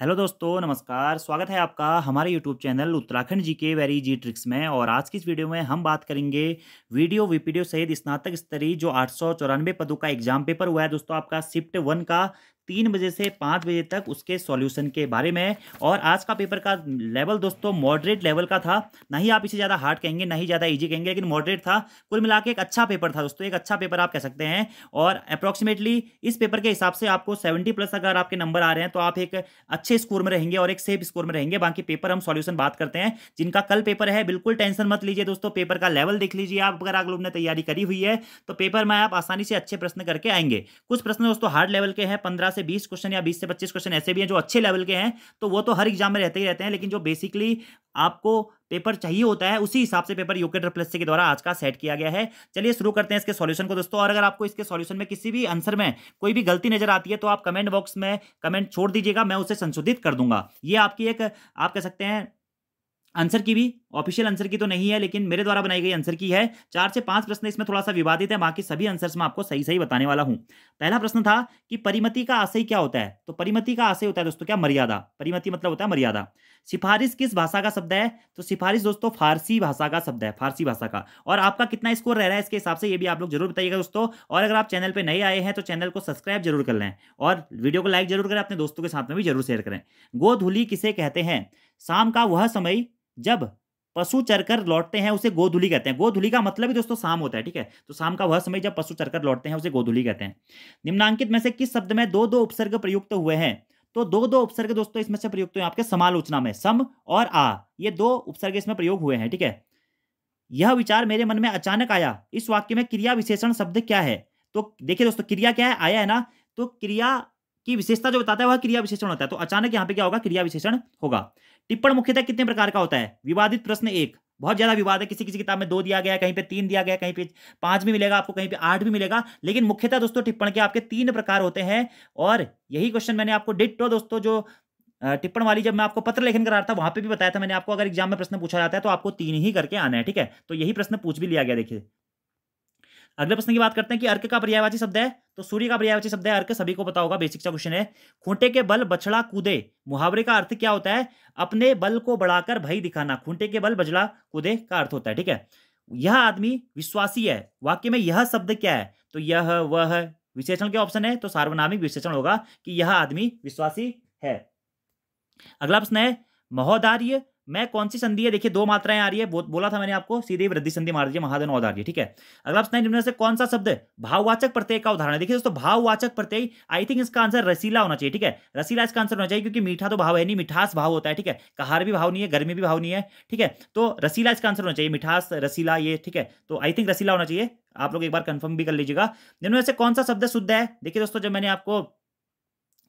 hello दोस्तों नमस्कार स्वागत है आपका हमारे यूट्यूब चैनल उत्तराखंड जी के वेरी जी ट्रिक्स में और आज की इस वीडियो में हम बात करेंगे वीडियो वीपीडियो सहित स्नातक स्तरीय जो आठ पदों का एग्जाम पेपर हुआ है दोस्तों आपका शिफ्ट वन का तीन बजे से पाँच बजे तक उसके सॉल्यूशन के बारे में और आज का पेपर का लेवल दोस्तों मॉडरेट लेवल का था ना ही आप इसे ज़्यादा हार्ड कहेंगे ना ही ज़्यादा ईजी कहेंगे लेकिन मॉडरेट था कुल मिला एक अच्छा पेपर था दोस्तों एक अच्छा पेपर आप कह सकते हैं और अप्रॉक्सीमेटली इस पेपर के हिसाब से आपको सेवेंटी प्लस अगर आपके नंबर आ रहे हैं तो आप एक अच्छे स्कोर में रहेंगे और एक सेफ स्कोर में रहेंगे बाकी पेपर हम सॉल्यूशन बात करते हैं जिनका कल पेपर है बिल्कुल टेंशन मत लीजिए दोस्तों पेपर का लेवल देख लीजिए आप अगर आप लोग ने तैयारी करी हुई है तो पेपर में आप आसानी से अच्छे प्रश्न करके आएंगे कुछ प्रश्न दोस्तों हार्ड लेवल के हैं पंद्रह से से बीस क्वेश्चन या बीस से पच्चीस क्वेश्चन ऐसे भी हैं जो अच्छे लेवल के हैं तो वो तो हर एग्जाम में रहते ही रहते हैं लेकिन जो बेसिकली आपको पेपर चाहिए होता है उसी हिसाब से पेपर यूके प्लस के द्वारा आज का सेट किया गया है चलिए शुरू करते हैं इसके सॉल्यूशन को दोस्तों और अगर आपको इसके सॉल्यूशन में किसी भी आंसर में कोई भी गलती नजर आती है तो आप कमेंट बॉक्स में कमेंट छोड़ दीजिएगा मैं उसे संशोधित कर दूंगा ये आपकी एक आप कह सकते हैं आंसर की भी ऑफिशियल आंसर की तो नहीं है लेकिन मेरे द्वारा बनाई गई आंसर की है चार से पांच प्रश्न इसमें थोड़ा सा विवादित है बाकी सभी आंसर्स मैं आपको सही सही बताने वाला हूं पहला प्रश्न था कि परिमति का आशय क्या होता है तो परिमति का आशय होता है दोस्तों क्या मर्यादा परिमति मतलब होता है मर्यादा सिफारिश किस भाषा का शब्द है तो सिफारिश दोस्तों फारसी भाषा का शब्द है फारसी भाषा का और आपका कितना स्कोर रह रहा है इसके हिसाब से ये भी आप लोग जरूर बताइएगा दोस्तों और अगर आप चैनल पर नए आए हैं तो चैनल को सब्सक्राइब जरूर कर लें और वीडियो को लाइक जरूर करें अपने दोस्तों के साथ में भी जरूर शेयर करें गोधुली किसे कहते हैं शाम का वह समय जब पशु चरकर लौटते हैं उसे गोधुली कहते हैं गोधुली का मतलब ही दोस्तों शाम होता है ठीक है तो शाम का वह समय जब पशु चरकर लौटते हैं उसे गोधुली कहते हैं निम्नांकित में से किस शब्द में दो दो उपसर्ग प्रयुक्त हुए हैं तो दो दो उपसर्ग दोस्तों इसमें से प्रयुक्त हुए आपके समालोचना में सम और आ ये दो उपसर्ग इसमें प्रयोग हुए हैं ठीक है यह विचार मेरे मन में अचानक आया इस वाक्य में क्रिया विशेषण शब्द क्या है तो देखिए दोस्तों क्रिया क्या है आया है ना तो क्रिया की विशेषता जो बताता है वह क्रिया विशेषण होता है तो अचानक यहाँ पे क्या होगा क्रिया विशेषण होगा टिप्पण मुख्यतः कितने प्रकार का होता है विवादित प्रश्न एक बहुत ज्यादा विवाद है किसी किसी किताब में दो दिया गया कहीं पे तीन दिया गया कहीं पे पांच भी मिलेगा आपको कहीं पे आठ भी मिलेगा लेकिन मुख्यतः दोस्तों टिप्पण के आपके तीन प्रकार होते हैं और यही क्वेश्चन मैंने आपको डिटो दोस्तों जो टिप्पण वाली जब मैं आपको पत्र लेखन करा रहा था वहां पे भी बताया था मैंने आपको अगर एग्जाम में प्रश्न पूछा जाता है तो आपको तीन ही करके आना है ठीक है तो यही प्रश्न पूछ भी लिया गया देखिए अगले प्रश्न की बात करते हैं कि अर्क का पर्यायवाची शब्द है तो सूर्य का पर्यायवाची शब्द है अर्क सभी को पता होगा बेसिक सा क्वेश्चन है खूंटे के बल बछड़ा कूदे मुहावरे का अर्थ क्या होता है अपने बल को बढ़ाकर भई दिखाना खूंटे के बल बछड़ा कूदे का अर्थ होता है ठीक है यह आदमी विश्वासी है वाक्य में यह शब्द क्या है तो यह वह विशेषण के ऑप्शन है तो सार्वनामिक विशेषण होगा कि यह आदमी विश्वासी है अगला प्रश्न है महोदार्य मैं कौन सी संधि है देखिए दो मात्राएं आ रही है बो, बोला था मैंने आपको सीधे वृद्धि संधि मार दीजिए महाधन और आ रही ठीक है अगला प्रश्न निम्न से कौन सा शब्द भाववाचक प्रत्यय का उदाहरण देखिए दोस्तों भाववाचक प्रत्यय आई थिंक इसका आंसर रसीला होना चाहिए ठीक है रसीला इसका आंसर होना चाहिए क्योंकि मीठा तो भाव है नहीं मिठास भाव होता है ठीक है कहार भी भाव नहीं है गर्मी भी भाव नहीं है ठीक है तो रसीला इसका आंसर होना चाहिए मिठास रसीला ये ठीक है तो आई थिंक रसीला होना चाहिए आप लोग एक बार कंफर्म भी कर लीजिएगा निम्न से कौन सा शब्द शुद्ध है देखिए दोस्तों जब मैंने आपको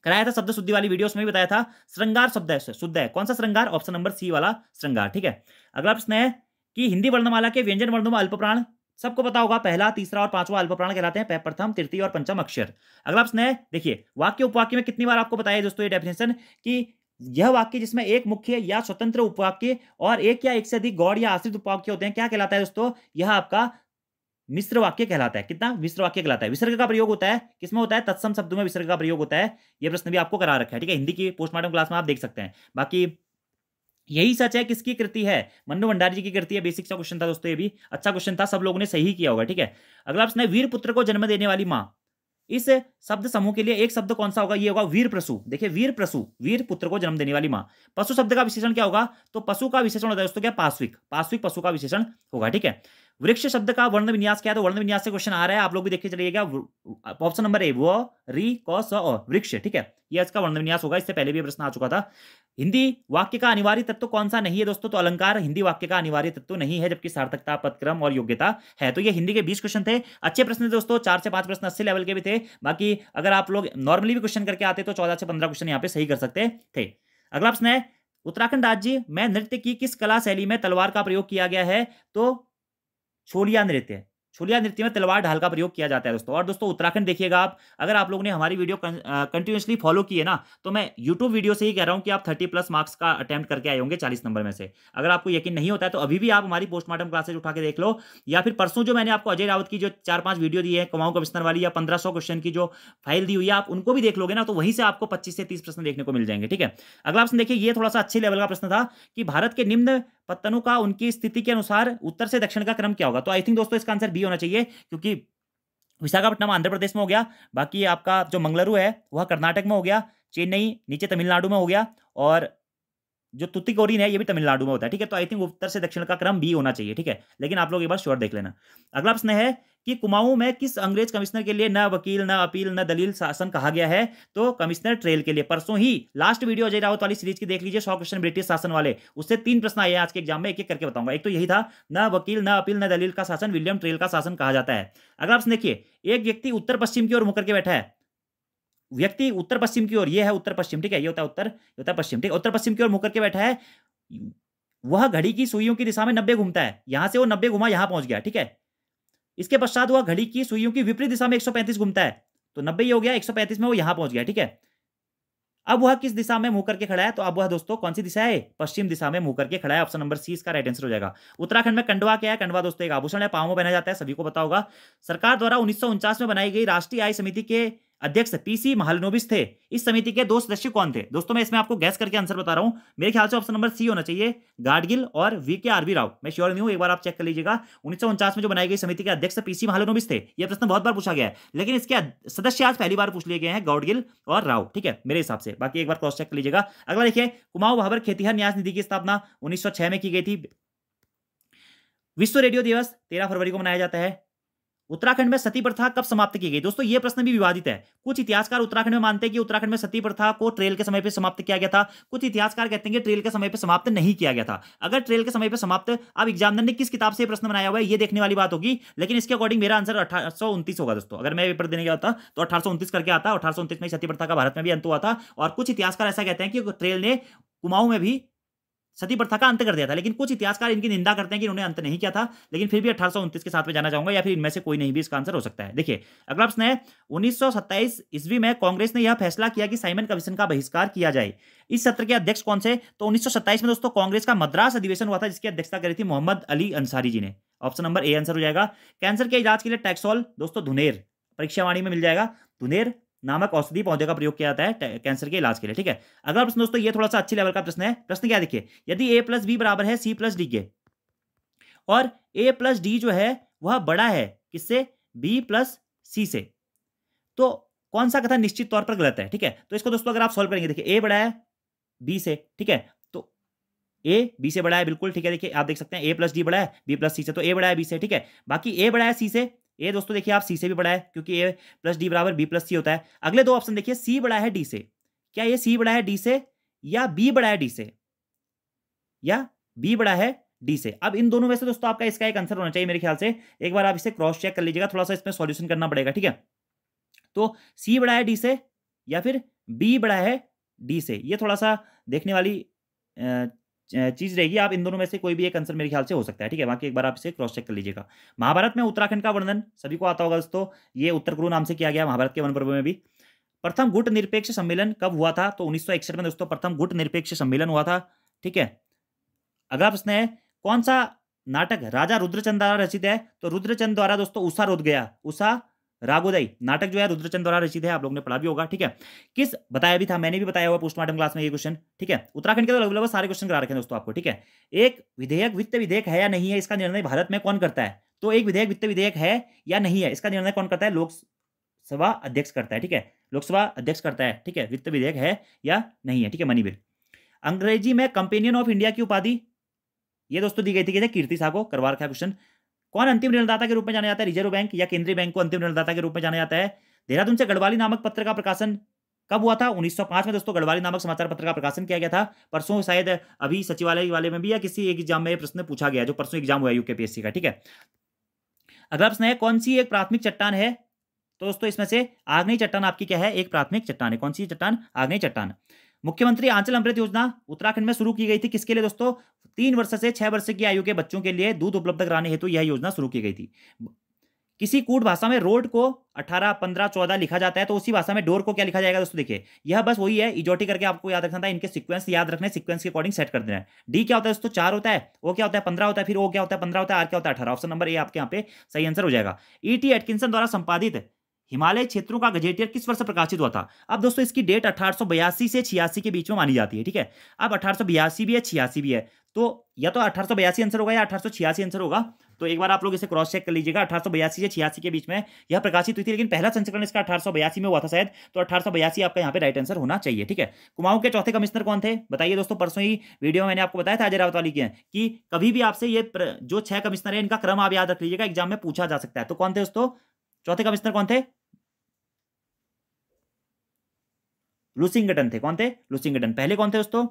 कराया था शब्द शुद्धि वाली वीडियो में भी बताया था श्रृंगार शब्द है शुद्ध है कौन सा श्रृंगार ऑप्शन नंबर सी वाला श्रृंगार ठीक है अगला प्रश्न है कि हिंदी वर्णमाला के व्यंजन वर्णों में अल्पप्राण सबको पता होगा पहला तीसरा और पांचवा अल्पप्राण कहलाते हैं प्रथम तृतीय और पंचम अक्षर अगला प्रश्न है देखिए वाक्य उपवाक्य में कितनी बार आपको बताया दोस्तों ये डेफिनेशन कि यह वाक्य जिसमें एक मुख्य या स्वतंत्र उपवाक्य और एक या एक से अधिक गौड़ या आश्रित उपवाक्य होते हैं क्या कहलाता है दोस्तों यह आपका मिश्र वाक्य कहलाता है कितना मिश्र वाक्य कहलाता है विसर्ग का प्रयोग होता है किसमें होता है तत्सम शब्दों में विसर्ग का प्रयोग होता है यह प्रश्न भी आपको करा रखा है ठीक है हिंदी की पोस्टमार्टम क्लास में आप देख सकते हैं बाकी यही सच है किसकी कृति है मन्नू भंडारी जी की कृति है बेसिक सा क्वेश्चन था दोस्तों ये भी अच्छा क्वेश्चन था सब लोगों ने सही किया होगा ठीक है अगला प्रश्न है वीर पुत्र को जन्म देने वाली माँ इस शब्द समूह के लिए एक शब्द कौन सा होगा ये होगा वीर प्रसु देखिए वीर प्रसु वीर पुत्र को जन्म देने वाली माँ पशु शब्द का विशेषण क्या होगा तो पशु का विशेषण होता है दोस्तों क्या पाश्विक पाश्विक पशु का विशेषण होगा ठीक है वृक्ष शब्द का वर्ण विन्यास क्या है तो वर्ण विन्यास से क्वेश्चन आ रहा है आप लोग भी देखते चलिएगा ऑप्शन नंबर ए वो री कौ स वृक्ष ठीक है ये इसका वर्ण विन्यास होगा इससे पहले भी प्रश्न आ चुका था हिंदी वाक्य का अनिवार्य तत्व कौन सा नहीं है दोस्तों तो अलंकार हिंदी वाक्य का अनिवार्य तत्व नहीं है जबकि सार्थकता पदक्रम और योग्यता है तो ये हिंदी के बीस क्वेश्चन थे अच्छे प्रश्न दोस्तों चार से पांच प्रश्न अस्सी लेवल के भी थे बाकी अगर आप लोग नॉर्मली भी क्वेश्चन करके आते तो चौदह से पंद्रह क्वेश्चन यहाँ पे सही कर सकते थे अगला प्रश्न है उत्तराखंड राज्य में नृत्य की किस कला शैली में तलवार का प्रयोग किया गया है तो छोलिया नृत्य छोलिया नृत्य में तलवार ढाल का प्रयोग किया जाता है दोस्तों और दोस्तों उत्तराखंड देखिएगा आप अगर आप लोगों ने हमारी वीडियो कंटिन्यूसली फॉलो की है ना तो मैं यूट्यूब वीडियो से ही कह रहा हूँ कि आप थर्टी प्लस मार्क्स का अटैम्प्ट करके आए होंगे चालीस नंबर में से अगर आपको यकीन नहीं होता है तो अभी भी आप हमारी पोस्टमार्टम क्लासेज उठा के देख लो या फिर परसों जो मैंने आपको अजय रावत की जो चार पांच वीडियो दी है कमाऊ कमिश्नर वाली या पंद्रह क्वेश्चन की जो फाइल दी हुई है आप उनको भी देख लोगे ना तो वहीं से आपको पच्चीस से तीस प्रश्न देखने को मिल जाएंगे ठीक है अगला प्रश्न देखिए ये थोड़ा सा अच्छे लेवल का प्रश्न था कि भारत के निम्न पत्तनों का उनकी स्थिति के अनुसार उत्तर से दक्षिण का क्रम क्या होगा तो आई थिंक दोस्तों इसका आंसर बी होना चाहिए क्योंकि विशाखापट्टनम आंध्र प्रदेश में हो गया बाकी आपका जो मंगलुरु है वह कर्नाटक में हो गया चेन्नई नीचे तमिलनाडु में हो गया और जो तुतिकोरिन है ये भी तमिलनाडु में होता है ठीक है तो आई थिंक उत्तर से दक्षिण का क्रम भी होना चाहिए ठीक है लेकिन आप लोग एक बार श्योर देख लेना अगला प्रश्न है कि कुमाऊं में किस अंग्रेज कमिश्नर के लिए न वकील न अपील न दलील शासन कहा गया है तो कमिश्नर ट्रेल के लिए परसों ही लास्ट वीडियो अजय रावत वाली सीरीज की देख लीजिए सौ क्वेश्चन ब्रिटिश शासन वाले उससे तीन प्रश्न आए हैं आज के एग्जाम में एक एक करके बताऊंगा एक तो यही था न वकील न अपील न दलील का शासन विलियम ट्रेल का शासन कहा जाता है अगला प्रश्न देखिए एक व्यक्ति उत्तर पश्चिम की ओर मुकर के बैठा है व्यक्ति उत्तर पश्चिम की ओर ये है उत्तर पश्चिम ठीक है ये होता है उत्तर होता है पश्चिम ठीक है उत्तर पश्चिम की ओर मुकर के बैठा है वह घड़ी की सुइयों की दिशा में नब्बे घूमता है यहां से वो नब्बे घुमा यहां पहुंच गया ठीक है इसके पश्चात वह घड़ी की सुइयों की विपरीत दिशा में एक घूमता है तो नब्बे हो गया एक में वो यहां पहुंच गया ठीक है अब वह किस दिशा में मुंह करके खड़ा है तो अब वह दोस्तों कौन सी दिशा है पश्चिम दिशा में मुंह करके खड़ा है ऑप्शन नंबर सी इसका राइट आंसर हो जाएगा उत्तराखंड में कंडवा क्या है कंडवा दोस्तों एक आभूषण है पाओ में बनाया जाता है सभी को बताओगा होगा सरकार द्वारा उन्नीस में बनाई गई राष्ट्रीय आय समिति के अध्यक्ष पीसी महालनोबिस थे इस समिति के दो सदस्य कौन थे दोस्तों मैं इसमें आपको गैस करके आंसर बता रहा हूं मेरे ख्याल से ऑप्शन नंबर सी होना चाहिए गाडगिल और वी के आरबी राव मैं श्योर नहीं हूं एक बार आप चेक कर लीजिएगा उन्नीस में जो बनाई गई समिति के अध्यक्ष पीसी महालनोबिस थे यह प्रश्न बहुत बार पूछा गया है लेकिन इसके सदस्य आज पहली बार पूछ लिए गए हैं गौडगिल और राव ठीक है मेरे हिसाब से बाकी एक बार क्रॉस चेक कर लीजिएगा अगला देखिए कुमाऊ भावर खेतीहर न्यास निधि की स्थापना उन्नीस में की गई थी विश्व रेडियो दिवस तेरह फरवरी को मनाया जाता है उत्तराखंड में सती प्रथा कब समाप्त की गई दोस्तों ये प्रश्न भी विवादित है कुछ इतिहासकार उत्तराखंड में मानते हैं कि उत्तराखंड में सती प्रथा को ट्रेल के समय पर समाप्त किया गया था कुछ इतिहासकार कहते हैं कि ट्रेल के समय पर समाप्त नहीं किया गया था अगर ट्रेल के समय पर समाप्त अब एग्जामिनर ने किस किताब से प्रश्न बनाया हुआ है ये देखने वाली बात होगी लेकिन इसके अकॉर्डिंग मेरा आंसर अठारह होगा दोस्तों अगर मैं पेपर देने गया था तो अठारह करके आता अठारह में सती प्रथा का भारत में भी अंत हुआ था और कुछ इतिहासकार ऐसा कहते हैं कि ट्रेल ने कुमाऊं में भी सती प्रथा का अंत कर दिया था लेकिन कुछ इतिहासकार इनकी निंदा करते हैं कि इन्होंने अंत नहीं किया था लेकिन फिर भी अठारह के साथ में जाना चाहूंगा या फिर इनमें से कोई नहीं भी इसका आंसर हो सकता है देखिए अगला प्रश्न है उन्नीस ईस्वी में कांग्रेस ने यह फैसला किया कि साइमन कमीशन का बहिष्कार किया जाए इस सत्र के अध्यक्ष कौन से तो उन्नीस में दोस्तों कांग्रेस का मद्रास अधिवेशन हुआ था जिसकी अध्यक्षता करी थी मोहम्मद अली अंसारी जी ने ऑप्शन नंबर ए आंसर हो जाएगा कैंसर के इलाज के लिए टैक्सॉल दोस्तों धुनेर परीक्षावाणी में मिल जाएगा धुनेर नामक औषधि पौधे का प्रयोग किया जाता है कैंसर के इलाज के लिए ठीक है अगला प्रश्न दोस्तों ये थोड़ा सा अच्छे लेवल का प्रश्न है प्रश्न क्या देखिए यदि ए प्लस बी बराबर है सी प्लस डी के और ए प्लस डी जो है वह बड़ा है किससे बी प्लस सी से तो कौन सा कथा निश्चित तौर पर गलत है ठीक है तो इसको दोस्तों अगर आप सॉल्व करेंगे देखिए ए बड़ा है बी से ठीक है तो ए बी से बड़ा है बिल्कुल ठीक है देखिए आप देख सकते हैं ए प्लस डी बड़ा है बी प्लस सी से तो ए बड़ा है बी से ठीक है बाकी ए बड़ा है सी से ए दोस्तों देखिए आप सी से भी बड़ा है क्योंकि ए प्लस डी बराबर बी प्लस सी होता है अगले दो ऑप्शन देखिए सी बड़ा है डी से क्या ये सी बड़ा है डी से या बी बड़ा है डी से या बी बड़ा है डी से अब इन दोनों में से दोस्तों आपका इसका एक आंसर होना चाहिए मेरे ख्याल से एक बार आप इसे क्रॉस चेक कर लीजिएगा थोड़ा सा इसमें सॉल्यूशन करना पड़ेगा ठीक है तो सी बड़ा है डी से या फिर बी बड़ा है डी से ये थोड़ा सा देखने वाली चीज़ रहेगी आप इन दोनों में से कोई भी एक आंसर मेरे ख्याल से हो सकता है ठीक है बाकी एक बार आप इसे क्रॉस चेक कर लीजिएगा महाभारत में उत्तराखंड का वर्णन सभी को आता होगा दोस्तों ये उत्तर कुरु नाम से किया गया महाभारत के वन पर्व में भी प्रथम गुट निरपेक्ष सम्मेलन कब हुआ था तो उन्नीस में दोस्तों प्रथम गुट निरपेक्ष सम्मेलन हुआ था ठीक है अगला प्रश्न है कौन सा नाटक राजा रुद्रचंद द्वारा रचित है तो रुद्रचंद द्वारा दोस्तों उषा रुद गया उषा रागोदय नाटक जो है रुद्रचंद द्वारा रचित है आप लोगों ने पढ़ा भी होगा ठीक है किस बताया भी था मैंने भी बताया हुआ पोस्टमार्टम क्लास में ये क्वेश्चन ठीक है उत्तराखंड के तो लगभग सारे क्वेश्चन करा रखे हैं दोस्तों आपको ठीक है एक विधेयक वित्त विधेयक है या नहीं है इसका निर्णय भारत में कौन करता है तो एक विधेयक वित्त विधेयक है या नहीं है इसका निर्णय कौन करता है लोकसभा अध्यक्ष करता है ठीक है लोकसभा अध्यक्ष करता है ठीक है वित्त विधेयक है या नहीं है ठीक है मनी बिल अंग्रेजी में कंपेनियन ऑफ इंडिया की उपाधि ये दोस्तों दी गई थी कीर्ति साह को करवा रखा क्वेश्चन कौन अंतिम ऋणदाता के रूप में जाना जाता है रिजर्व बैंक या केंद्रीय बैंक को अंतिम ऋणदाता के रूप में जाना जाता है देहरादून से गढ़वाली नामक पत्र का प्रकाशन कब हुआ था 1905 में दोस्तों गढ़वाली नामक समाचार पत्र का प्रकाशन किया गया था परसों शायद अभी सचिवालय वाले में भी या किसी एक एग्जाम में प्रश्न पूछा गया जो परसों एग्जाम हुआ यूकेपीएससी का ठीक है अगला प्रश्न है कौन सी एक प्राथमिक चट्टान है तो दोस्तों इसमें से आग्नि चट्टान आपकी क्या है एक प्राथमिक चट्टान है कौन सी चट्टान आग्नि चट्टान मुख्यमंत्री आंचल अमृत योजना उत्तराखंड में शुरू की गई थी किसके लिए दोस्तों तीन वर्ष से छह वर्ष की आयु के बच्चों के लिए दूध उपलब्ध कराने हेतु यह योजना शुरू की गई थी किसी कूट भाषा में रोड को 18, 15, 14 लिखा जाता है तो उसी भाषा में डोर को क्या लिखा जाएगा दोस्तों देखिए यह बस वही है इजोटी करके आपको याद रखना था इनके सीक्वेंस याद रखने सीक्वेंस के अकॉर्डिंग सेट कर देना है डी क्या होता है दोस्तों चार होता है वो क्या होता है पंद्रह होता है फिर वो क्या होता है पंद्रह होता है आर क्या होता है अठारह ऑप्शन नंबर ए आपके यहाँ पे सही आंसर हो जाएगा ई e टी द्वारा संपादित हिमालय क्षेत्रों का गजेटियर किस वर्ष प्रकाशित हुआ था अब दोस्तों इसकी डेट अठारह से छियासी के बीच में मानी जाती है ठीक है अब अठारह भी है छियासी भी है तो या तो अठारह आंसर होगा या अठारह आंसर होगा तो एक बार आप लोग इसे क्रॉस चेक कर लीजिएगा अठारह से छियासी के बीच में यह प्रकाशित हुई थी लेकिन पहला संस्करण इसका अठारह में हुआ था शायद तो अठारह आपका यहाँ पे राइट आंसर होना चाहिए ठीक है कुमाऊं के चौथे कमिश्नर कौन थे बताइए दोस्तों परसों ही वीडियो में मैंने आपको बताया था अजय रावत वाली के कि कभी भी आपसे ये जो छह कमिश्नर है इनका क्रम आप याद रख लीजिएगा एग्जाम में पूछा जा सकता है तो कौन थे दोस्तों चौथे कमिश्नर कौन थे लुसिंगटन थे कौन थे लुसिंगटन पहले कौन थे दोस्तों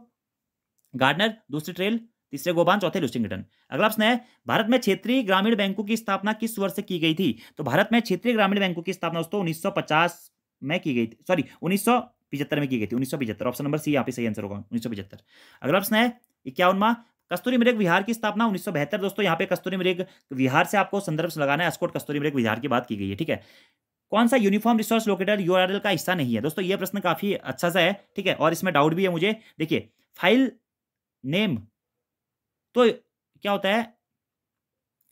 गार्डनर दूसरी ट्रेल तीसरे गोबान चौथे लुसिंगटन अगला प्रश्न है भारत में क्षेत्रीय ग्रामीण बैंकों की स्थापना किस वर्ष की गई थी तो भारत में क्षेत्रीय ग्रामीण बैंकों की स्थापना दोस्तों उन्नीस में की गई थी सॉरी पिछहत्तर में की गई थी पिछहत्तर ऑप्शन नंबर सी यहाँ पे सही आंसर होगा 1975 अगला प्रश्न है इक्यावनवा कस्तूरी मृग विहार की स्थापना उन्नीस दोस्तों यहाँ पे कस्तूरी मृग विहार से आपको संदर्भ लगाना है अस्कोट कस्तूरी मृग विहार की बात की गई है ठीक है कौन सा यूनिफॉर्म रिसोर्स लोकेटर यूआरएल का हिस्सा नहीं है दोस्तों ये प्रश्न काफी अच्छा सा है ठीक है और इसमें डाउट भी है मुझे देखिए फाइल नेम तो क्या होता है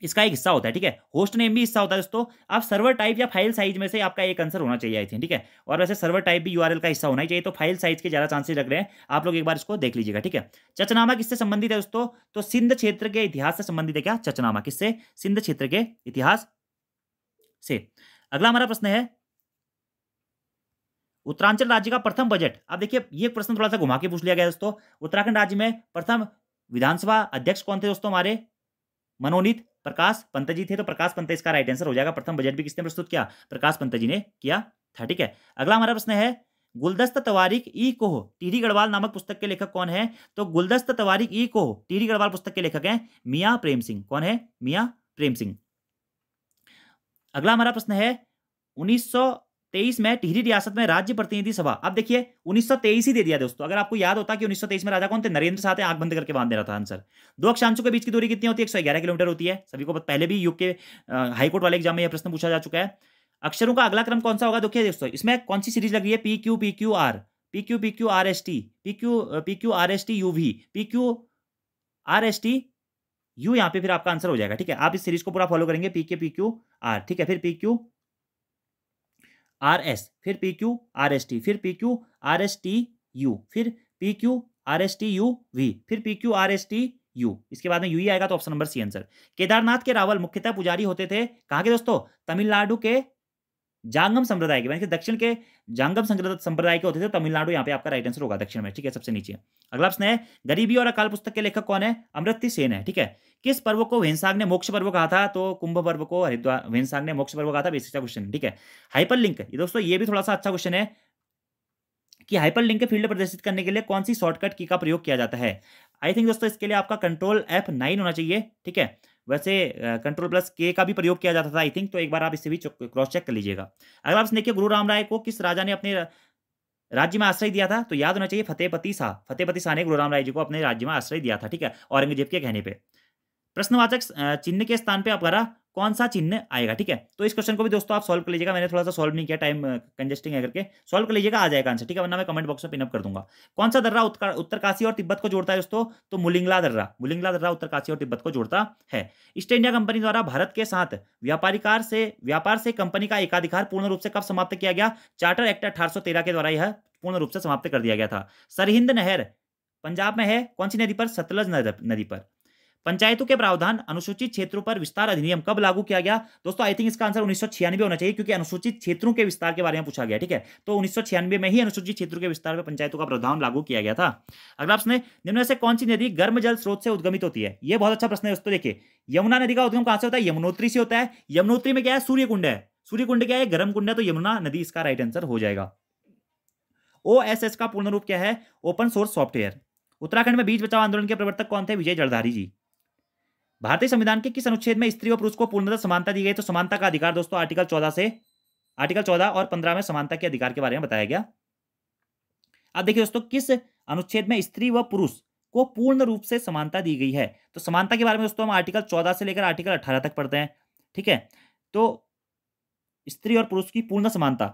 इसका एक हिस्सा होता है ठीक है होस्ट नेम भी हिस्सा होता है दोस्तों आप सर्वर टाइप या फाइल साइज में से आपका एक आंसर होना चाहिए आई थिंक ठीक है और वैसे सर्वर टाइप भी यूआरएल का हिस्सा होना ही चाहिए तो फाइल साइज के ज्यादा चांसेस लग रहे हैं आप लोग एक बार इसको देख लीजिएगा ठीक है चचनामा किससे संबंधित है दोस्तों तो सिंध क्षेत्र के इतिहास से संबंधित है क्या चचनामा किससे सिंध क्षेत्र के इतिहास से अगला हमारा प्रश्न है उत्तरांचल राज्य का प्रथम बजट अब देखिए ये प्रश्न थोड़ा सा घुमा के पूछ लिया गया दोस्तों उत्तराखंड राज्य में प्रथम विधानसभा अध्यक्ष कौन थे दोस्तों हमारे मनोनीत प्रकाश पंत जी थे तो प्रकाश पंत इसका राइट आंसर हो जाएगा प्रथम बजट भी किसने प्रस्तुत किया प्रकाश पंत जी ने किया था ठीक है अगला हमारा प्रश्न है गुलदस्त तवारिक ई कोह टीरी गढ़वाल नामक पुस्तक के लेखक कौन है तो गुलदस्त तवारिक ई कोह टीरी गढ़वाल पुस्तक के लेखक हैं मियाँ प्रेम सिंह कौन है मियाँ प्रेम सिंह अगला हमारा प्रश्न है 1923 में टिहरी रियासत में राज्य प्रतिनिधि सभा अब देखिए 1923 ही दे दिया दोस्तों अगर आपको याद होता कि 1923 में राजा कौन थे नरेंद्र साथ थे आग बंद करके बांध दे रहा था आंसर दो अक्षांशों के बीच की दूरी कितनी होती है एक किलोमीटर होती है सभी को पहले भी यूके हाईकोर्ट वाले एग्जाम में यह प्रश्न पूछा जा चुका है अक्षरों का अगला क्रम कौन सा होगा देखिए दोस्तों इसमें कौन सी सीरीज लग रही है P Q P Q R P Q P Q R S T P Q P Q R S T U V P Q R S T U यहां पे फिर आपका आंसर हो जाएगा ठीक है आप इस सीरीज को पूरा फॉलो करेंगे पी के पी क्यू आर ठीक है फिर पी क्यू आर एस फिर P Q R S T फिर P Q R S T U फिर P Q R S T U V फिर P Q R S T U इसके बाद में यू ही आएगा तो option number C answer Kedarnath के रावल मुख्यतः पुजारी होते थे कहा के दोस्तों तमिलनाडु के जांगम संप्रदाय के मैंने दक्षिण के जांगम संप्रदाय के होते थे तमिलनाडु यहाँ पे आपका राइट आंसर होगा दक्षिण में ठीक है सबसे नीचे अगला प्रश्न है गरीबी और अकाल पुस्तक के लेखक कौन है अमृत सेन है ठीक है किस पर्व को वेन्साग ने मोक्ष पर्व कहा था तो कुंभ पर्व को हरिद्वार वेन्साग ने मोक्ष पर्व कहा था बेसिक क्वेश्चन ठीक है हाइपर लिंक दोस्तों ये भी थोड़ा सा अच्छा क्वेश्चन है कि हाइपर लिंक फील्ड प्रदर्शित करने के लिए कौन सी शॉर्टकट की का प्रयोग किया जाता है आई थिंक दोस्तों इसके लिए आपका कंट्रोल एफ नाइन होना चाहिए ठीक है वैसे कंट्रोल प्लस के का भी प्रयोग किया जाता था आई थिंक तो एक बार आप इसे भी क्रॉस चेक कर लीजिएगा अगर आप देखिए गुरु राम राय को किस राजा ने अपने राज्य में आश्रय दिया था तो याद होना चाहिए फतेहपति शाह फतेहपति शाह ने गुरु राम राय जी को अपने राज्य में आश्रय दिया था ठीक है औरंगजेब के कहने पर प्रश्नवाचक चिन्ह के स्थान पर आप करा कौन सा चिन्ह आएगा ठीक है तो इस क्वेश्चन को भी दोस्तों आप सॉल्व कर लीजिएगा मैंने थोड़ा सा सॉल्व नहीं किया टाइम कंजेस्टिंग है करके सॉल्व कर लीजिएगा आ जाएगा आंसर ठीक है वरना मैं कमेंट बॉक्स में पिनअप कर दूंगा कौन सा दर्रा उत्तर, उत्तरकाशी और तिब्बत को जोड़ता है दोस्तों तो मुलिंगला दर्रा मुलिंगला दर्रा उत्तरकाशी और तिब्बत को जोड़ता है ईस्ट इंडिया कंपनी द्वारा भारत के साथ व्यापारिकार से व्यापार से कंपनी का एकाधिकार पूर्ण रूप से कब समाप्त किया गया चार्टर एक्ट अठारह के द्वारा यह पूर्ण रूप से समाप्त कर दिया गया था सरहिंद नहर पंजाब में है कौन सी नदी पर सतलज नदी पर पंचायतों के प्रावधान अनुसूचित क्षेत्रों पर विस्तार अधिनियम कब लागू किया गया दोस्तों आई थिंक इसका आंसर उन्नीस होना चाहिए क्योंकि अनुसूचित क्षेत्रों के विस्तार के बारे में पूछा गया ठीक है तो उन्नीस में ही अनुसूचित क्षेत्रों के विस्तार में पंचायतों का प्रावधान लागू किया गया था अगला प्रश्न निम्न से कौन सी नदी गर्म जल स्रोत से उद्गमित होती है यह बहुत अच्छा प्रश्न है दोस्तों देखिए यमुना नदी का उद्गम कहां से होता है यमुनोत्री से होता है यमुनोत्री में क्या है सूर्य कुंड है सूर्य कुंड क्या है गर्म कुंड है तो यमुना नदी इसका राइट आंसर हो जाएगा ओ का पूर्ण रूप क्या है ओपन सोर्स सॉफ्टवेयर उत्तराखंड में बीज बचाओ आंदोलन के प्रवर्तक कौन थे विजय जड़धारी जी भारतीय संविधान के किस अनुच्छेद में स्त्री और पुरुष को पूर्णतः समानता दी गई तो समानता का अधिकार दोस्तों आर्टिकल चौदह से आर्टिकल चौदह और पंद्रह में समानता के अधिकार के बारे में बताया गया अब देखिए दोस्तों किस अनुच्छेद में स्त्री व पुरुष को पूर्ण रूप से समानता दी गई है तो समानता के बारे में दोस्तों हम आर्टिकल चौदह से लेकर आर्टिकल अठारह तक पढ़ते हैं ठीक है तो स्त्री और पुरुष की पूर्ण समानता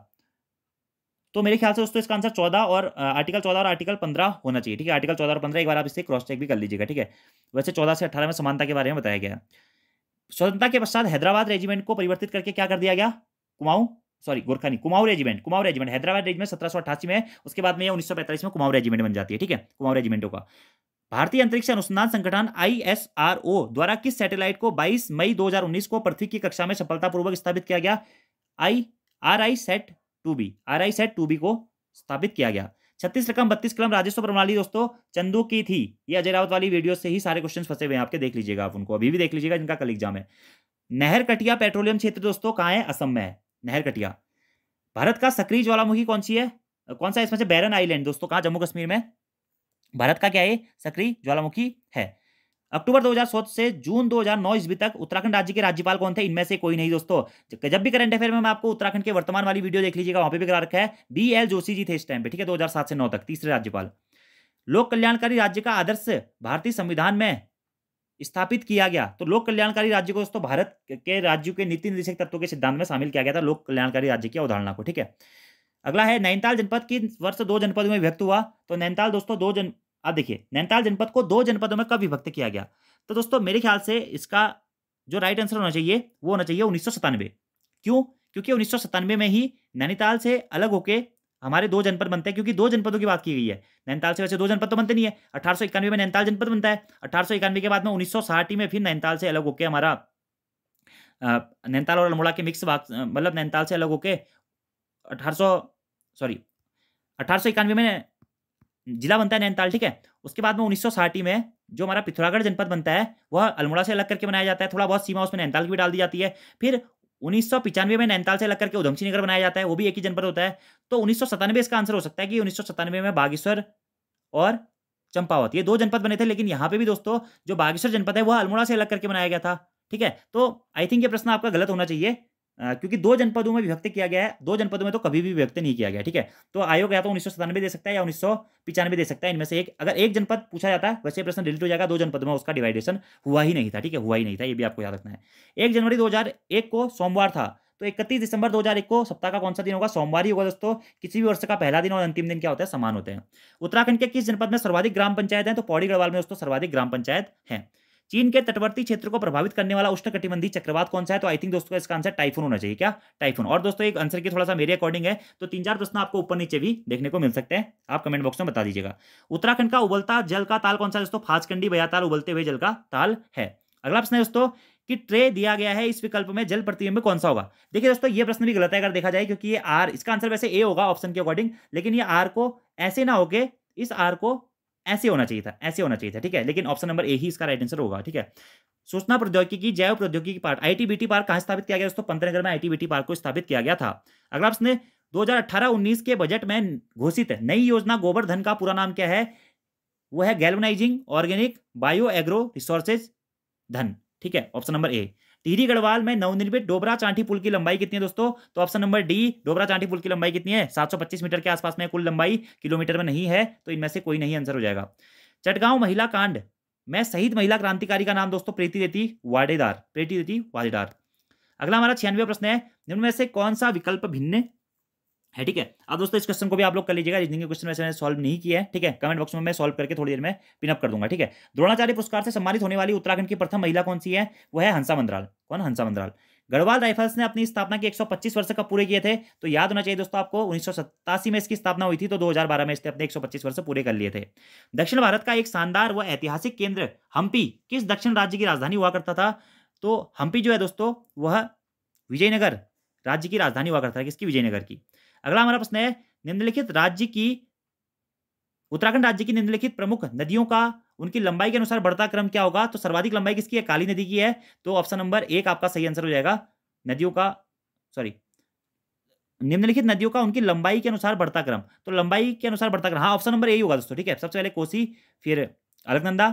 तो मेरे ख्याल से दोस्तों इसका आंसर चौदह और आर्टिकल चौदह और आर्टिकल पंद्रह होना चाहिए ठीक है आर्टिकल चौदह और पंद्रह एक बार आप इसे क्रॉस चेक भी कर लीजिएगा ठीक है वैसे चौदह से अठारह में समानता के बारे में बताया गया स्वतंत्रता के पश्चात हैदराबाद रेजिमेंट को परिवर्तित करके क्या कर दिया गया कुमाऊ सॉरी गोरखानी Kumaon regiment Kumaon regiment Hyderabad regiment सत्रह में उसके बाद में यह उन्नीस में कुमाऊ रेजिमेंट बन जाती है ठीक है कुमाऊ रेजिमेंटों का भारतीय अंतरिक्ष अनुसंधान संगठन आईएसआरओ द्वारा किस सैटेलाइट को 22 मई 2019 को पृथ्वी की कक्षा में सफलतापूर्वक स्थापित किया गया I R I set to B I I set to two B स्थापित किया गया छत्तीस रकम बत्तीस कलम राजस्व प्रणाली दोस्तों चंदू की थी ये अजय रावत वाली वीडियो से ही सारे क्वेश्चन फंसे हुए हैं आपके देख लीजिएगा आप उनको अभी भी देख लीजिएगा जिनका कल एग्जाम है नहर कटिया पेट्रोलियम क्षेत्र दोस्तों कहाँ है असम में है नहर कटिया भारत का सक्रिय ज्वालामुखी कौन सी है कौन सा इसमें से बैरन आइलैंड दोस्तों कहाँ जम्मू कश्मीर में भारत का क्या है सक्रिय ज्वालामुखी है अक्टूबर 2007 से जून 2009 ईस्वी तक उत्तराखंड राज्य के राज्यपाल कौन थे इनमें से कोई नहीं दोस्तों जब भी करंट अफेयर में मैं आपको उत्तराखंड के वर्तमान वाली वीडियो देख लीजिएगा वहां पे भी करा रखा है बी एल जोशी जी थे इस टाइम पे ठीक है 2007 से 9 तक तीसरे राज्यपाल लोक कल्याणकारी राज्य का आदर्श भारतीय संविधान में स्थापित किया गया तो लोक कल्याणकारी राज्य को दोस्तों भारत के राज्यों के नीति निर्देशक तत्वों के सिद्धांत में शामिल किया गया था लोक कल्याणकारी राज्य की अवधारणा को ठीक है अगला है नैनीताल जनपद की वर्ष दो जनपद में व्यक्त हुआ तो नैनीताल दोस्तों दो जन अब देखिए नैनीताल जनपद को दो जनपदों में कब विभक्त किया गया तो दोस्तों मेरे ख्याल से इसका जो राइट आंसर होना चाहिए वो होना चाहिए उन्नीस क्यों क्योंकि उन्नीस में ही नैनीताल से अलग होकर हमारे दो जनपद बनते हैं क्योंकि दो जनपदों की बात की गई है नैनीताल से वैसे दो जनपद तो बनते नहीं है अठारह में नैनीताल जनपद बनता है अठारह के बाद में उन्नीस में फिर नैनीताल से अलग होकर हमारा नैनीताल और अल्मोड़ा के मिक्स भाग मतलब नैनीताल से अलग होके अठारह सॉरी अठारह में जिला बनता है नैनीताल ठीक है उसके बाद में उन्नीस में जो हमारा पिथौरागढ़ जनपद बनता है वह अल्मोड़ा से अलग करके बनाया जाता है थोड़ा बहुत सीमा उसमें नैनीताल की भी डाल दी जाती है फिर उन्नीस में नैनीताल से अलग करके उधमसी नगर बनाया जाता है वो भी एक ही जनपद होता है तो उन्नीस इसका आंसर हो सकता है कि उन्नीस में बागेश्वर और चंपावत ये दो जनपद बने थे लेकिन यहाँ पे भी दोस्तों जो बागेश्वर जनपद है वह अल्मोड़ा से अलग करके बनाया गया था ठीक है तो आई थिंक ये प्रश्न आपका गलत होना चाहिए क्योंकि दो जनपदों में विभक्त किया गया है दो जनपदों में तो कभी भी विभक्त नहीं किया गया ठीक है तो आयोग या तो उन्नीस दे सकता है या उन्नीस दे सकता है इनमें से एक अगर एक जनपद पूछा जाता वैसे प्रश्न रिलेट हो जाएगा दो जनपद में उसका डिवाइडेशन हुआ ही नहीं था ठीक है हुआ ही नहीं था ये भी आपको याद रखना है एक जनवरी दो को सोमवार था तो इकतीस दिसंबर 2001 को सप्ताह का कौन सा दिन होगा सोमवार ही होगा दोस्तों किसी भी वर्ष का पहला दिन और अंतिम दिन क्या होता है समान होते हैं उत्तराखंड के किस जनपद में सर्वाधिक ग्राम पंचायत है तो पौड़ी गढ़वाल में दोस्तों सर्वाधिक ग्राम पंचायत है चीन के तटवर्ती क्षेत्र को प्रभावित करने वाला उष्णकटिबंधीय चक्रवात कौन सा है तो आई थिंक दोस्तों इसका आंसर टाइफून होना चाहिए क्या टाइफून और दोस्तों एक आंसर की थोड़ा सा मेरे अकॉर्डिंग है तो तीन चार प्रश्न आपको ऊपर नीचे भी देखने को मिल सकते हैं आप कमेंट बॉक्स में बता दीजिएगा उत्तराखंड का उबलता जल का ताल कौन सा दोस्तों फाजकंडी ताल उबलते हुए जल का ताल है अगला प्रश्न है दोस्तों कि ट्रे दिया गया है इस विकल्प में जल प्रतिबिंब कौन सा होगा देखिए दोस्तों ये प्रश्न भी गलत है अगर देखा जाए क्योंकि ये आर इसका आंसर वैसे ए होगा ऑप्शन के अकॉर्डिंग लेकिन ये आर को ऐसे ना होके इस आर को ऐसे होना चाहिए था ऐसे होना चाहिए था ठीक है लेकिन ऑप्शन नंबर ए ही इसका राइट आंसर होगा ठीक है सूचना प्रौद्योगिकी जैव प्रौद्योगिकी park I T B T park कहाँ स्थापित किया गया दोस्तों पंतनगर में I T B T park को स्थापित किया गया था अगला प्रश्न हजार 2018 उन्नीस के बजट में घोषित नई योजना गोबरधन का पूरा नाम क्या है वो है गैलोनाइजिंग ऑर्गेनिक बायो एग्रो रिसोर्सेज धन ठीक है ऑप्शन नंबर ए टीडी गढ़वाल में नवनिर्मित डोबरा चांठी पुल की लंबाई कितनी है दोस्तों तो option number D Dobra Chanthi पुल की लंबाई कितनी है 725 मीटर के आसपास में कुल लंबाई किलोमीटर में नहीं है तो इनमें से कोई नहीं आंसर हो जाएगा चटगांव महिला कांड में शहीद महिला क्रांतिकारी का नाम दोस्तों प्रीति देती वाडेदार प्रीति देती वाडेदार अगला हमारा छियानवे प्रश्न है निम्न में से कौन सा विकल्प भिन्न है ठीक है अब दोस्तों इस क्वेश्चन को भी आप लोग कर लीजिएगा रीजनिंग के क्वेश्चन मैंने सॉल्व नहीं किया है ठीक है कमेंट बॉक्स में मैं सॉल्व करके थोड़ी देर में पिनअप कर दूंगा ठीक है द्रोणाचार्य पुरस्कार से सम्मानित होने वाली उत्तराखंड की प्रथम महिला कौन सी है वो है हंसा मंदराल कौन हंसा मंदराल गढ़वाल राइफल्स ने अपनी स्थापना के 125 वर्ष का पूरे किए थे तो याद होना चाहिए दोस्तों आपको उन्नीस में इसकी स्थापना हुई थी तो 2012 में इसने अपने 125 वर्ष पूरे कर लिए थे दक्षिण भारत का एक शानदार व ऐतिहासिक केंद्र हम्पी किस दक्षिण राज्य की राजधानी हुआ करता था तो हम्पी जो है दोस्तों वह विजयनगर राज्य की राजधानी हुआ करता था किसकी विजयनगर की अगला हमारा प्रश्न है निम्नलिखित राज्य की उत्तराखंड राज्य की निम्नलिखित प्रमुख नदियों का उनकी लंबाई के अनुसार बढ़ता क्रम क्या होगा तो सर्वाधिक लंबाई किसकी है काली नदी की है तो ऑप्शन नंबर एक आपका सही आंसर हो जाएगा नदियों का सॉरी निम्नलिखित नदियों का उनकी लंबाई के अनुसार बढ़ता क्रम तो लंबाई के अनुसार बढ़ता क्रम हाँ ऑप्शन नंबर यही होगा दोस्तों ठीक है सबसे पहले कोसी फिर अलगनंदा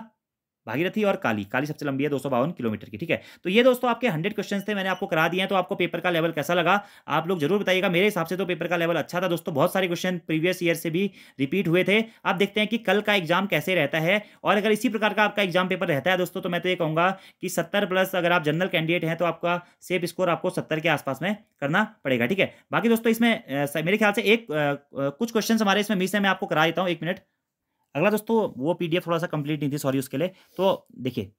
भागीरथी और काली काली सबसे लंबी है दो किलोमीटर की ठीक है तो ये दोस्तों आपके हंड्रेड क्वेश्चन थे मैंने आपको करा दिए हैं तो आपको पेपर का लेवल कैसा लगा आप लोग जरूर बताइएगा मेरे हिसाब से तो पेपर का लेवल अच्छा था दोस्तों बहुत सारे क्वेश्चन प्रीवियस ईयर से भी रिपीट हुए थे आप देखते हैं कि कल का एग्जाम कैसे रहता है और अगर इसी प्रकार का आपका एग्जाम पेपर रहता है दोस्तों तो मैं तो ये कहूँगा कि सत्तर प्लस अगर आप जनरल कैंडिडेट हैं तो आपका सेफ स्कोर आपको सत्तर के आसपास में करना पड़ेगा ठीक है बाकी दोस्तों इसमें मेरे ख्याल से एक कुछ क्वेश्चन हमारे इसमें मिस है मैं आपको करा देता हूँ एक मिनट अगला दोस्तों वो पीडीएफ थोड़ा सा कंप्लीट नहीं थी सॉरी उसके लिए तो देखिए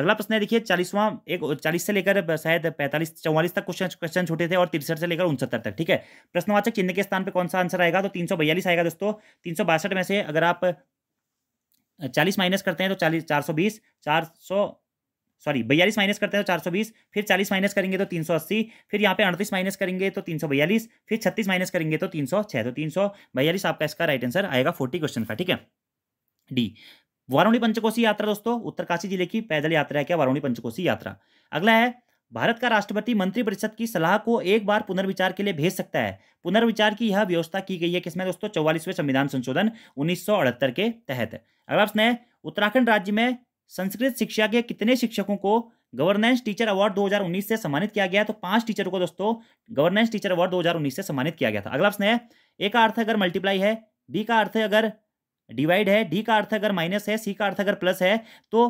अगला प्रश्न है देखिए चालीसवां एक चालीस से लेकर शायद पैंतालीस चौवालीस तक क्वेश्चन क्वेश्चन छोटे थे और तिरसठ से लेकर उनसत्तर तक ठीक है प्रश्नवाचक चिन्ह के स्थान पर कौन सा आंसर आएगा तो तीन सौ बयालीस आएगा दोस्तों तीन सौ बासठ में से अगर आप चालीस माइनस करते हैं तो चालीस चार सौ बीस चार सौ सॉरी बयालीस माइनस करते हैं तो चार सौ बीस फिर चालीस माइनस करेंगे तो तीन सौ अस्सी फिर यहाँ पे अड़तीस माइनस करेंगे तो तीन सौ बयालीस फिर छत्तीस माइनस करेंगे तो तीन सौ छः तो तीन सौ बयालीस आपका इसका राइट आंसर आएगा फोर्टी क्वेश्चन का ठीक है डी वारुणी पंचकोशी यात्रा दोस्तों उत्तरकाशी जिले की पैदल यात्रा है क्या वारुणी पंचकोशी यात्रा अगला है भारत का राष्ट्रपति मंत्रिपरिषद की सलाह को एक बार पुनर्विचार के लिए भेज सकता है पुनर्विचार की यह व्यवस्था की गई है किसमें दोस्तों चौवालीसवें संविधान संशोधन उन्नीस के तहत अगला प्रश्न है उत्तराखंड राज्य में संस्कृत शिक्षा के कितने शिक्षकों को गवर्नेंस टीचर अवार्ड 2019 से सम्मानित किया गया तो पांच टीचरों को दोस्तों गवर्नेंस टीचर अवार्ड 2019 से सम्मानित किया गया था अगला प्रश्न है ए का अर्थ अगर मल्टीप्लाई है बी का अर्थ अगर डिवाइड है डी का अर्थ अगर माइनस है सी का अर्थ अगर प्लस है तो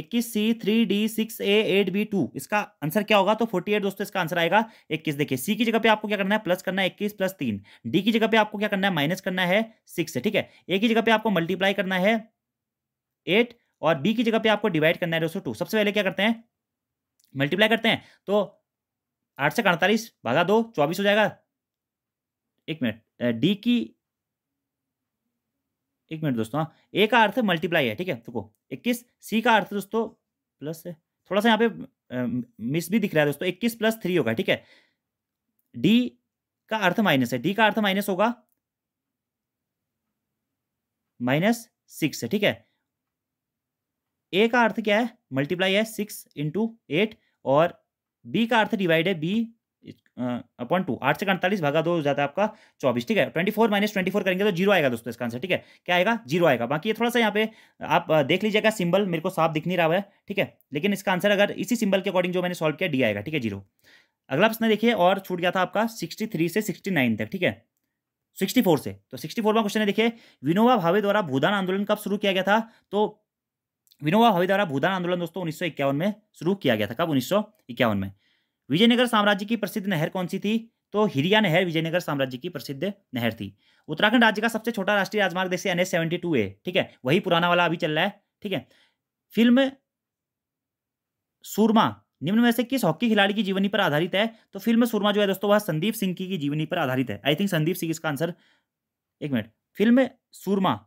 इक्कीस C three D six A eight B two इसका आंसर क्या होगा तो फोर्टी एट दोस्तों इसका आंसर आएगा इक्कीस देखिए सी की जगह पे आपको क्या करना है प्लस करना है इक्कीस प्लस तीन डी की जगह पे आपको क्या करना है माइनस करना है सिक्स से ठीक है ए की जगह पे आपको मल्टीप्लाई करना है एट और बी की जगह पे आपको डिवाइड करना है दोस्तों टू सबसे पहले क्या करते हैं मल्टीप्लाई करते हैं तो आठ से अड़तालीस भागा दो चौबीस हो जाएगा एक मिनट डी की एक मिनट दोस्तों हाँ ए का अर्थ मल्टीप्लाई है ठीक है देखो इक्कीस सी का अर्थ दोस्तों प्लस है थोड़ा सा यहाँ पे मिस भी दिख रहा है दोस्तों इक्कीस प्लस थ्री होगा ठीक है डी का अर्थ माइनस है डी का अर्थ माइनस होगा माइनस सिक्स है ठीक है ए का अर्थ क्या है मल्टीप्लाई है सिक्स इंटू एट और बी का अर्थ डिवाइड है बी अपॉन टू आठ से अड़तालीस भागा दो जाता है आपका चौबीस ठीक है twenty four minus twenty four करेंगे तो जीरो आएगा दोस्तों इसका आंसर ठीक है क्या आएगा जीरो आएगा बाकी ये थोड़ा सा यहाँ पे आप देख लीजिएगा सिंबल मेरे को साफ दिख नहीं रहा है ठीक है लेकिन इसका आंसर अगर इसी सिंबल के अकॉर्डिंग जो मैंने सॉल्व किया डी आएगा ठीक है जीरो अगला प्रश्न देखिए और छूट गया था आपका सिक्सटी थ्री से सिक्सटी नाइन तक ठीक है सिक्सटी फोर से तो सिक्सटी फोरवा क्वेश्चन है देखिए विनोबा भावे द्वारा भूदान आंदोलन कब शुरू किया गया था तो विनोबा भावे द्वारा भूदान आंदोलन दोस्तों उन्नीस में शुरू किया गया था कब उन्नीस में विजयनगर साम्राज्य की प्रसिद्ध नहर कौन सी थी तो हिरिया नहर विजयनगर साम्राज्य की प्रसिद्ध नहर थी उत्तराखंड राज्य का सबसे छोटा राष्ट्रीय राजमार्ग देश N S seventy two A ठीक है वही पुराना वाला अभी चल रहा है ठीक है फिल्म सूरमा निम्न में से किस हॉकी खिलाड़ी की जीवनी पर आधारित है तो फिल्म सूरमा जो है दोस्तों वह संदीप सिंह की, की जीवनी पर आधारित है आई थिंक संदीप सिंह इसका आंसर एक मिनट फिल्म सूरमा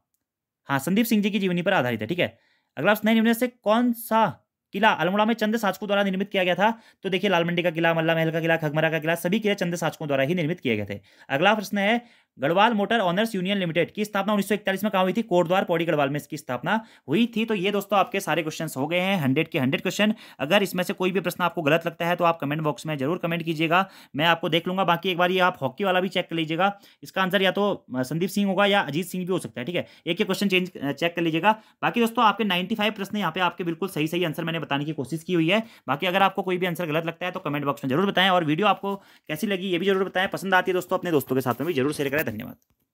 हाँ संदीप सिंह जी की जीवनी पर आधारित है ठीक है अगला प्रश्न है निम्न से कौन सा किला अल्मोड़ा में चंद साचकों द्वारा निर्मित किया गया था तो देखिए लालमंडी का किला मल्ला महल का किला खगमरा का किला सभी किले चंद साचकों द्वारा ही निर्मित किए गए थे अगला प्रश्न है Garhwal motor owners union limited की स्थापना 1941 में कहा हुई थी कोटद्वार पौड़ी गढ़वाल में इसकी स्थापना हुई थी तो ये दोस्तों आपके सारे क्वेश्चन हो गए हैं हंड्रेड के हंड्रेड क्वेश्चन अगर इसमें से कोई भी प्रश्न आपको गलत लगता है तो आप कमेंट बॉक्स में जरूर कमेंट कीजिएगा मैं आपको देख लूंगा बाकी एक बार ये आप हॉकी वाला भी चेक कर लीजिएगा इसका आंसर या तो संदीप सिंह होगा या अजीत सिंह भी हो सकता है ठीक है एक एक क्वेश्चन चेंज चेक कर लीजिएगा बाकी दोस्तों आपके नाइन्टी प्रश्न यहाँ पे आपके बिल्कुल सही सही आंसर मैंने बताने की कोशिश की हुई है बाकी अगर आपको कोई भी आंसर गलत लगता है तो कमेंट बॉक्स में जरूर बताएं और वीडियो आपको कैसी लगी ये भी जरूर बताएं पसंद आती है दोस्तों अपने दोस्तों के साथ में भी जरूर शेयर धन्यवाद